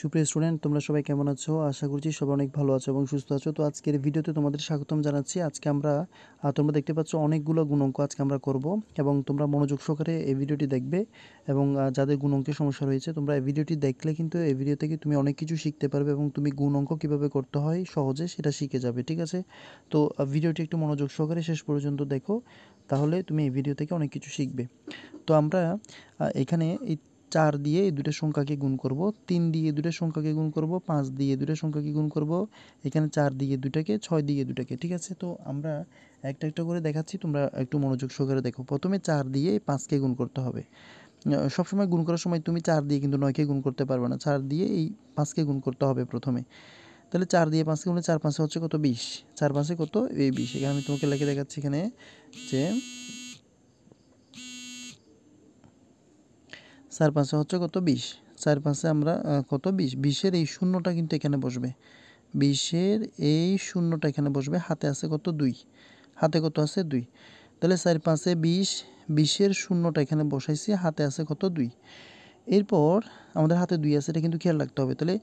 সুপ্রিয় স্টুডেন্ট তোমরা সবাই কেমন আছো আশা করছি সবাই অনেক ভালো আছো এবং সুস্থ আছো তো আজকের ভিডিওতে তোমাদের স্বাগতম জানাচ্ছি আজকে আমরা তোমরা দেখতে পাচ্ছ অনেকগুলো গুণঙ্ক আজকে আমরা করব এবং তোমরা মনোযোগ সহকারে এই ভিডিওটি দেখবে এবং যাদের গুণঙ্কের সমস্যা রয়েছে তোমরা এই ভিডিওটি দেখলে কিন্তু এই ভিডিও থেকে তুমি অনেক কিছু শিখতে পারবে এবং তুমি গুণঙ্ক কীভাবে করতে হয় সহজে সেটা শিখে যাবে ঠিক আছে তো ভিডিওটি একটু মনোযোগ সহকারে শেষ পর্যন্ত দেখো তাহলে তুমি এই ভিডিও থেকে অনেক কিছু শিখবে তো আমরা এখানে এই চার দিয়ে এই দুটো সংখ্যাকে গুণ করব তিন দিয়ে দুটো সংখ্যাকে গুণ করব পাঁচ দিয়ে দুটো সংখ্যাকে গুণ করব এখানে চার দিয়ে দুটাকে ছয় দিয়ে দুটাকে ঠিক আছে তো আমরা একটা একটা করে দেখাচ্ছি তোমরা একটু মনোযোগ সহকারে দেখো প্রথমে চার দিয়ে পাঁচকে গুণ করতে হবে সবসময় গুণ করার সময় তুমি চার দিয়ে কিন্তু নয়কে গুণ করতে পারবে না চার দিয়ে এই পাঁচকে গুণ করতে হবে প্রথমে তাহলে চার দিয়ে পাঁচকে গুণে চার পাঁচে হচ্ছে কত বিশ চার পাঁচে কত এই বিশ এখানে আমি তোমাকে লিখে দেখাচ্ছি এখানে যে চার পাঁচে হচ্ছে কত বিশ চার পাঁচে আমরা কত বিশ বিশের এই শূন্যটা কিন্তু এখানে বসবে বিশের এই শূন্যটা এখানে বসবে হাতে আছে কত দুই হাতে কত আছে দুই তাহলে চার পাঁচে বিশ বিশের শূন্যটা এখানে বসাইছি হাতে আছে কত দুই এরপর আমাদের হাতে দুই আছে এটা কিন্তু খেয়াল রাখতে হবে তাহলে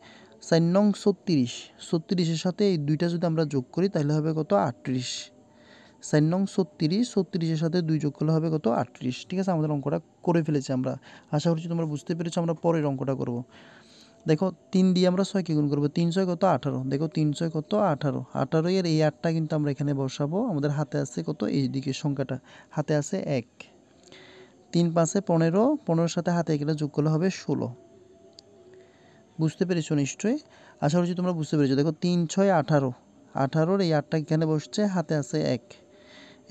চার নং ছত্রিশ ছত্রিশের সাথে এই দুইটা যদি আমরা যোগ করি তাহলে হবে কত আটত্রিশ সাইন নং ছত্রিশ ছত্রিশের সাথে দুই যোগ করলে হবে কত আটত্রিশ ঠিক আছে আমাদের অঙ্কটা করে ফেলেছি আমরা আশা করছি তোমরা বুঝতে পেরেছো আমরা পরের অঙ্কটা করব দেখো তিন দিয়ে আমরা ছয়কে গুণ করবো তিন ছয় কত আঠারো দেখো তিন ছয় কত আঠারো আঠারো এর এই আটটা কিন্তু আমরা এখানে বসাবো আমাদের হাতে আছে কত এই দিকে সংখ্যাটা হাতে আছে এক তিন পাঁচে পনেরো পনেরোর সাথে হাতে একটা যোগ করলে হবে ষোলো বুঝতে পেরেছো নিশ্চয়ই আশা করছি তোমরা বুঝতে পেরেছো দেখো তিন ছয় আঠারো আঠারোর এই আটটা এখানে বসছে হাতে আছে এক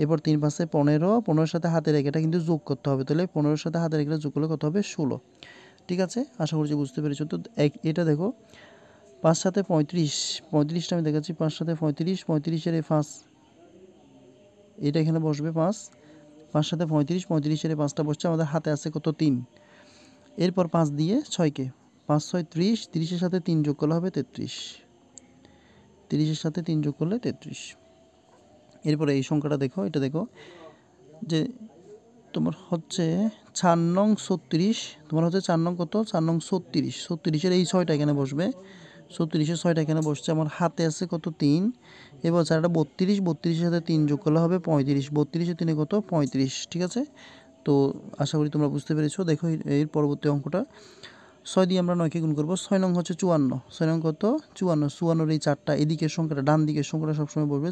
এরপর তিন পাঁচে পনেরো পনেরোর সাথে হাতে রেখে এটা কিন্তু যোগ করতে হবে তাহলে পনেরোর সাথে হাতে রেখে যোগ করলে কত হবে ষোলো ঠিক আছে আশা করছি বুঝতে পেরেছো তো এক এটা দেখো পাঁচ সাথে পঁয়ত্রিশ পঁয়ত্রিশটা আমি দেখাচ্ছি পাঁচ সাথে পঁয়ত্রিশ পঁয়ত্রিশের এই পাঁচ এটা এখানে বসবে পাঁচ পাঁচ সাথে পঁয়ত্রিশ পঁয়ত্রিশের এই পাঁচটা বসছে আমাদের হাতে আছে কত তিন এরপর পাঁচ দিয়ে ছয়কে পাঁচ ছয় ত্রিশ তিরিশের সাথে তিন যোগ করলে হবে তেত্রিশ তিরিশের সাথে তিন যোগ করলে তেত্রিশ এরপরে এই সংখ্যাটা দেখো এটা দেখো যে তোমার হচ্ছে চার নং ছত্রিশ তোমার হচ্ছে চার নং কত চার নং ছত্রিশ ছত্রিশের এই ছয়টা এখানে বসবে ছত্রিশের ছয়টা এখানে বসছে আমার হাতে আছে কত তিন এবার চারটা বত্রিশ বত্রিশের সাথে তিন যোগ করলে হবে পঁয়ত্রিশ বত্রিশে তিনে কত পঁয়ত্রিশ ঠিক আছে তো আশা করি তোমরা বুঝতে পেরেছো দেখো এর পরবর্তী অঙ্কটা ছয় দিয়ে আমরা নয়কে গুণ করবো ছয় নং হচ্ছে চুয়ান্ন ছয় নং কত চুয়ান্ন চুয়ান্নর এই চারটা এদিকের সংখ্যাটা ডান দিকের সংখ্যাটা সবসময় বসবে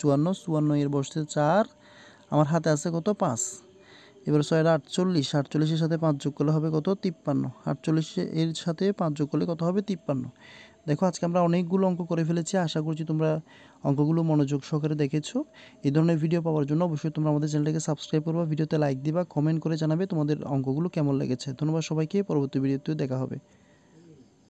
চুয়ান্ন চুয়ান্ন এর বসছে চার আমার হাতে আছে কত পাঁচ এবার ছয় আটচল্লিশ আটচল্লিশের সাথে পাঁচ যোগ করলে হবে কত তিপ্পান্ন আটচল্লিশ এর সাথে পাঁচ যোগ করলে কত হবে তিপ্পান্ন দেখো আজকে আমরা অনেকগুলো অঙ্ক করে ফেলেছি আশা করছি তোমরা অঙ্কগুলো মনোযোগ সহকারে দেখেছো এই ধরনের ভিডিও পাওয়ার জন্য অবশ্যই তোমরা আমাদের চ্যানেলটাকে সাবস্ক্রাইব করবা ভিডিওতে লাইক দিবা কমেন্ট করে জানাবে তোমাদের অঙ্কগুলো কেমন লেগেছে ধন্যবাদ সবাইকে পরবর্তী ভিডিওতেও দেখা হবে